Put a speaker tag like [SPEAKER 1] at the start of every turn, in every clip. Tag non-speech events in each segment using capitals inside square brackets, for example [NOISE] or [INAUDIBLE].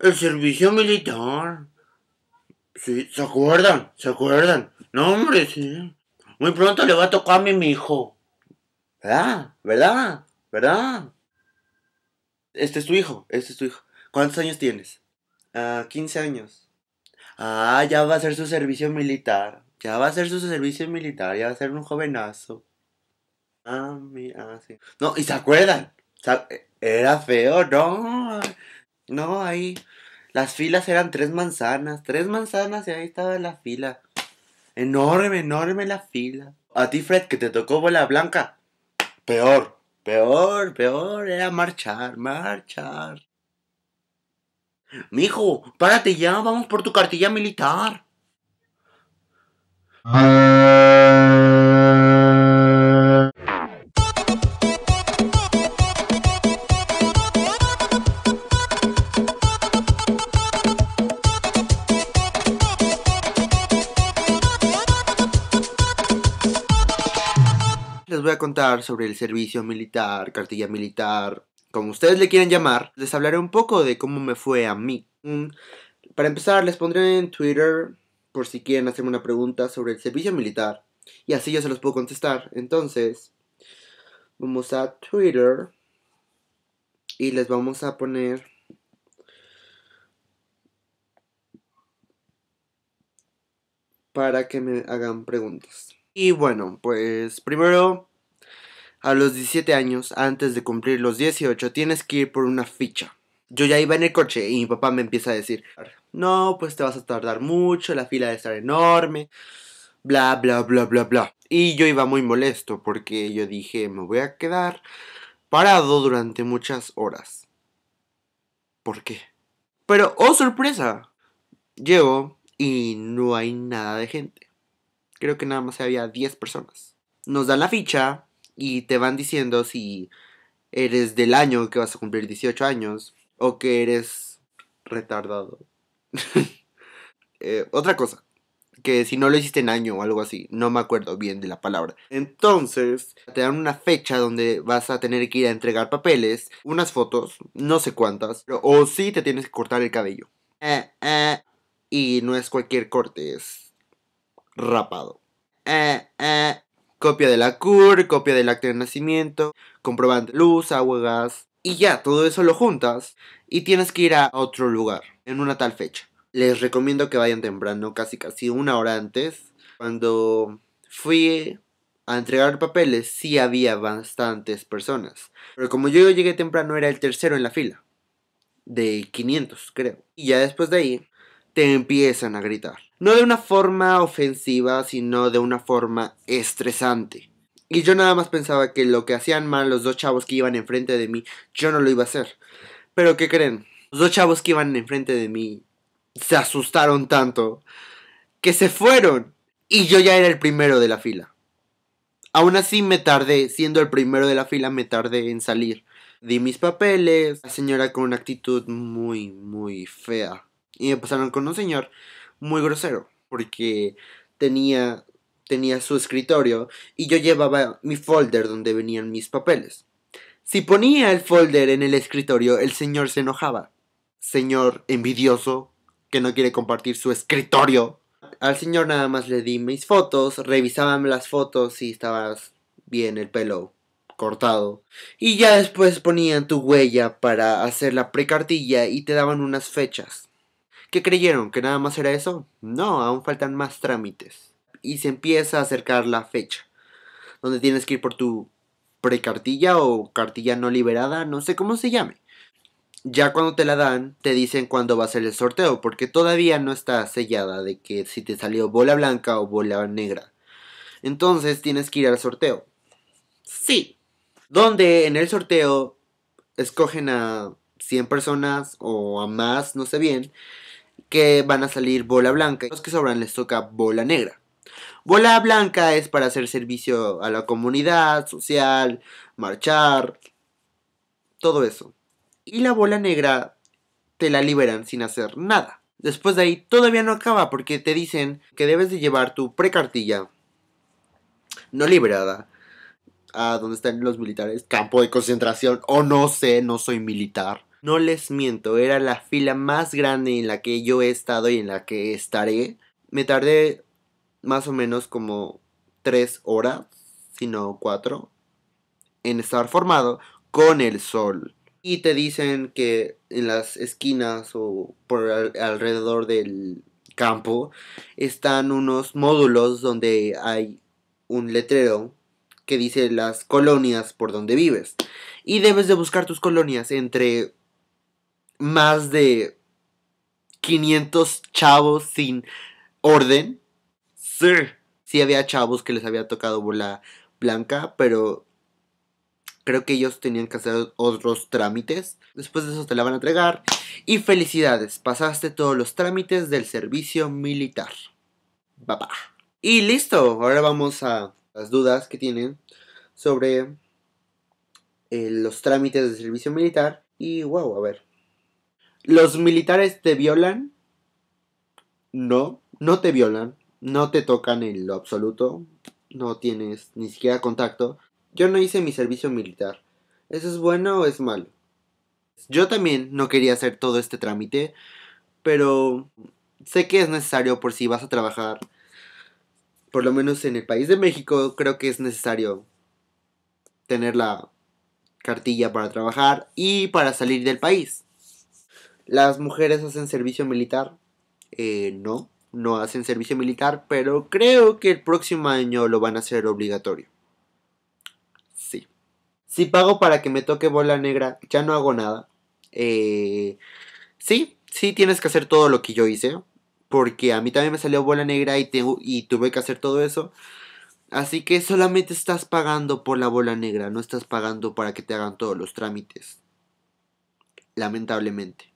[SPEAKER 1] el servicio militar. Sí, ¿se acuerdan? ¿Se acuerdan? No, hombre, sí. Muy pronto le va a tocar a mi hijo. ¿Verdad? ¿Verdad? ¿Verdad? Este es tu hijo, este es tu hijo. ¿Cuántos años tienes? Ah, 15 años. Ah, ya va a ser su servicio militar. Ya va a ser su servicio militar, ya va a ser un jovenazo. Ah, mira, ah, sí. No, y se acuerdan. Eh, era feo, no. No, ahí las filas eran tres manzanas, tres manzanas y ahí estaba la fila. Enorme, enorme la fila. A ti, Fred, que te tocó bola blanca. Peor, peor, peor era marchar, marchar. Mijo, párate ya, vamos por tu cartilla militar. les voy a contar sobre el servicio militar, cartilla militar, como ustedes le quieran llamar. Les hablaré un poco de cómo me fue a mí. Mm, para empezar, les pondré en Twitter por si quieren hacerme una pregunta sobre el servicio militar. Y así yo se los puedo contestar. Entonces, vamos a Twitter y les vamos a poner para que me hagan preguntas. Y bueno, pues primero a los 17 años, antes de cumplir los 18, tienes que ir por una ficha. Yo ya iba en el coche y mi papá me empieza a decir, no, pues te vas a tardar mucho, la fila debe estar enorme, bla, bla, bla, bla, bla. Y yo iba muy molesto porque yo dije, me voy a quedar parado durante muchas horas. ¿Por qué? Pero, oh sorpresa, llego y no hay nada de gente. Creo que nada más había 10 personas. Nos dan la ficha, y te van diciendo si eres del año que vas a cumplir 18 años o que eres retardado. [LAUGHS] Eh, otra cosa, que si no lo hiciste en año o algo así, no me acuerdo bien de la palabra. Entonces, te dan una fecha donde vas a tener que ir a entregar papeles, unas fotos, no sé cuántas, o si te tienes que cortar el cabello. Eh, eh, y no es cualquier corte, es rapado. Eh, eh copia de la CUR, copia del acta de nacimiento, comprobante luz, agua, gas. Y ya, todo eso lo juntas y tienes que ir a otro lugar en una tal fecha. Les recomiendo que vayan temprano, casi casi una hora antes. Cuando fui a entregar papeles sí había bastantes personas. Pero como yo llegué temprano era el tercero en la fila. De 500 creo. Y ya después de ahí te empiezan a gritar. No de una forma ofensiva, sino de una forma estresante. Y yo nada más pensaba que lo que hacían mal los dos chavos que iban enfrente de mí, yo no lo iba a hacer. Pero ¿qué creen? Los dos chavos que iban enfrente de mí se asustaron tanto que se fueron. Y yo ya era el primero de la fila. Aún así me tardé, siendo el primero de la fila, me tardé en salir. Di mis papeles, la señora con una actitud muy, muy fea. Y me pasaron con un señor muy grosero, porque tenía, tenía su escritorio y yo llevaba mi folder donde venían mis papeles. Si ponía el folder en el escritorio, el señor se enojaba. Señor envidioso que no quiere compartir su escritorio. Al señor nada más le di mis fotos, revisaban las fotos si estabas bien el pelo cortado. Y ya después ponían tu huella para hacer la precartilla y te daban unas fechas. ¿Qué creyeron? ¿Que nada más era eso? No, aún faltan más trámites. Y se empieza a acercar la fecha, donde tienes que ir por tu precartilla o cartilla no liberada, no sé cómo se llame. Ya cuando te la dan, te dicen cuándo va a ser el sorteo, porque todavía no está sellada de que si te salió bola blanca o bola negra. Entonces tienes que ir al sorteo. Sí. Donde en el sorteo escogen a 100 personas o a más, no sé bien, que van a salir bola blanca los que sobran les toca bola negra. Bola blanca es para hacer servicio a la comunidad, social, marchar, todo eso. Y la bola negra te la liberan sin hacer nada. Después de ahí todavía no acaba porque te dicen que debes de llevar tu precartilla no liberada a donde están los militares, campo de concentración o no sé, no soy militar no les miento, era la fila más grande en la que yo he estado y en la que estaré. Me tardé más o menos como 3 horas, sino no 4, en estar formado con el sol. Y te dicen que en las esquinas o por alrededor del campo están unos módulos donde hay un letrero que dice las colonias por donde vives. Y debes de buscar tus colonias entre más de 500 chavos sin orden. Sí. Sí había chavos que les había tocado bola blanca, pero creo que ellos tenían que hacer otros trámites. Después de eso te la van a entregar. Y felicidades, pasaste todos los trámites del servicio militar. Papá. Y listo, ahora vamos a las dudas que tienen sobre eh, los trámites del servicio militar. Y wow, a ver. ¿Los militares te violan? No, no te violan, no te tocan en lo absoluto, no tienes ni siquiera contacto. Yo no hice mi servicio militar. ¿Eso es bueno o es malo? Yo también no quería hacer todo este trámite, pero sé que es necesario por si vas a trabajar. Por lo menos en el país de México creo que es necesario tener la cartilla para trabajar y para salir del país. Las mujeres hacen servicio militar. Eh, no, no hacen servicio militar, pero creo que el próximo año lo van a hacer obligatorio. Sí. Si pago para que me toque bola negra, ya no hago nada. Eh, sí, sí tienes que hacer todo lo que yo hice. Porque a mí también me salió bola negra y, y tuve que hacer todo eso. Así que solamente estás pagando por la bola negra, no estás pagando para que te hagan todos los trámites. Lamentablemente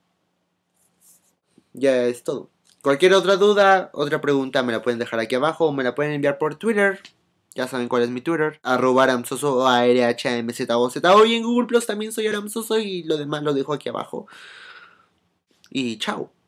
[SPEAKER 1] ya es todo. Cualquier otra duda, otra pregunta, me la pueden dejar aquí abajo o me la pueden enviar por Twitter. Ya saben cuál es mi Twitter. Arroba Aramsoso, a r h m z o z en Google Plus también soy Aramsoso y lo demás lo dejo aquí abajo. Y chao.